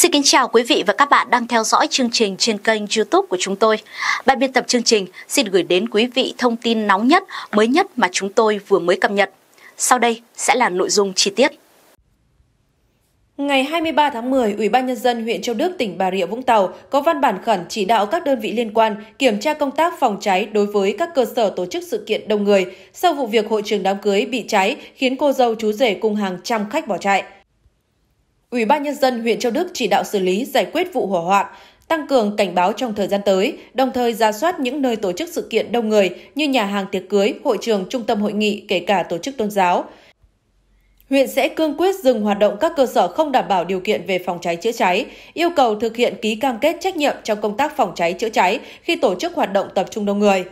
Xin kính chào quý vị và các bạn đang theo dõi chương trình trên kênh YouTube của chúng tôi. Ban biên tập chương trình xin gửi đến quý vị thông tin nóng nhất, mới nhất mà chúng tôi vừa mới cập nhật. Sau đây sẽ là nội dung chi tiết. Ngày 23 tháng 10, Ủy ban nhân dân huyện Châu Đức, tỉnh Bà Rịa Vũng Tàu có văn bản khẩn chỉ đạo các đơn vị liên quan kiểm tra công tác phòng cháy đối với các cơ sở tổ chức sự kiện đông người sau vụ việc hội trường đám cưới bị cháy khiến cô dâu chú rể cùng hàng trăm khách bỏ chạy. Ủy ban nhân dân huyện Châu Đức chỉ đạo xử lý giải quyết vụ hỏa hoạn, tăng cường cảnh báo trong thời gian tới, đồng thời ra soát những nơi tổ chức sự kiện đông người như nhà hàng tiệc cưới, hội trường, trung tâm hội nghị, kể cả tổ chức tôn giáo. Huyện sẽ cương quyết dừng hoạt động các cơ sở không đảm bảo điều kiện về phòng cháy chữa cháy, yêu cầu thực hiện ký cam kết trách nhiệm trong công tác phòng cháy chữa cháy khi tổ chức hoạt động tập trung đông người.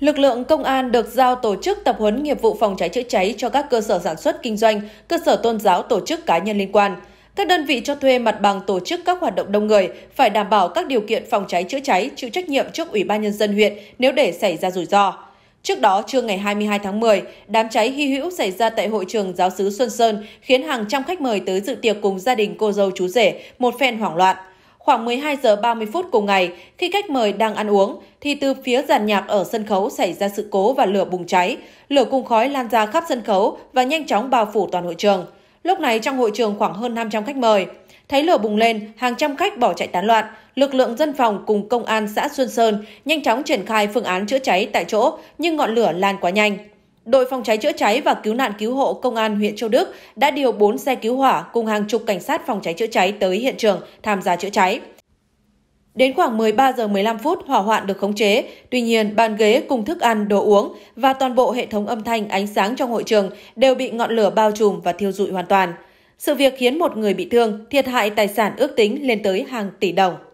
Lực lượng công an được giao tổ chức tập huấn nghiệp vụ phòng cháy chữa cháy cho các cơ sở sản xuất kinh doanh, cơ sở tôn giáo tổ chức cá nhân liên quan. Các đơn vị cho thuê mặt bằng tổ chức các hoạt động đông người phải đảm bảo các điều kiện phòng cháy chữa cháy, chịu trách nhiệm trước Ủy ban nhân dân huyện nếu để xảy ra rủi ro. Trước đó, trưa ngày 22 tháng 10, đám cháy hy hữu xảy ra tại hội trường giáo sứ Xuân Sơn khiến hàng trăm khách mời tới dự tiệc cùng gia đình cô dâu chú rể một phen hoảng loạn. Khoảng 12 giờ 30 phút cùng ngày, khi khách mời đang ăn uống, thì từ phía giàn nhạc ở sân khấu xảy ra sự cố và lửa bùng cháy. Lửa cùng khói lan ra khắp sân khấu và nhanh chóng bao phủ toàn hội trường. Lúc này trong hội trường khoảng hơn 500 khách mời. Thấy lửa bùng lên, hàng trăm khách bỏ chạy tán loạn. Lực lượng dân phòng cùng công an xã Xuân Sơn nhanh chóng triển khai phương án chữa cháy tại chỗ, nhưng ngọn lửa lan quá nhanh. Đội phòng cháy chữa cháy và cứu nạn cứu hộ Công an huyện Châu Đức đã điều 4 xe cứu hỏa cùng hàng chục cảnh sát phòng cháy chữa cháy tới hiện trường tham gia chữa cháy. Đến khoảng 13 giờ 15 phút, hỏa hoạn được khống chế. Tuy nhiên, bàn ghế cùng thức ăn, đồ uống và toàn bộ hệ thống âm thanh ánh sáng trong hội trường đều bị ngọn lửa bao trùm và thiêu rụi hoàn toàn. Sự việc khiến một người bị thương, thiệt hại tài sản ước tính lên tới hàng tỷ đồng.